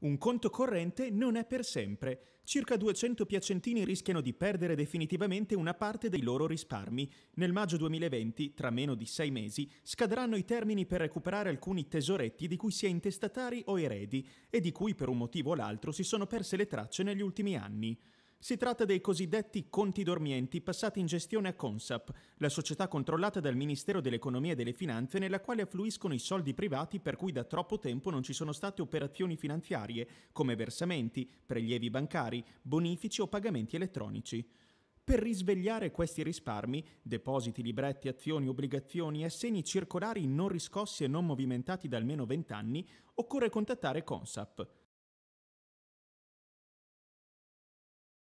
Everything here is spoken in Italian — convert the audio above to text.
Un conto corrente non è per sempre. Circa 200 piacentini rischiano di perdere definitivamente una parte dei loro risparmi. Nel maggio 2020, tra meno di sei mesi, scadranno i termini per recuperare alcuni tesoretti di cui si è intestatari o eredi e di cui per un motivo o l'altro si sono perse le tracce negli ultimi anni. Si tratta dei cosiddetti conti dormienti passati in gestione a Consap, la società controllata dal Ministero dell'Economia e delle Finanze nella quale affluiscono i soldi privati per cui da troppo tempo non ci sono state operazioni finanziarie come versamenti, prelievi bancari, bonifici o pagamenti elettronici. Per risvegliare questi risparmi, depositi, libretti, azioni, obbligazioni e assegni circolari non riscossi e non movimentati da almeno 20 anni, occorre contattare Consap.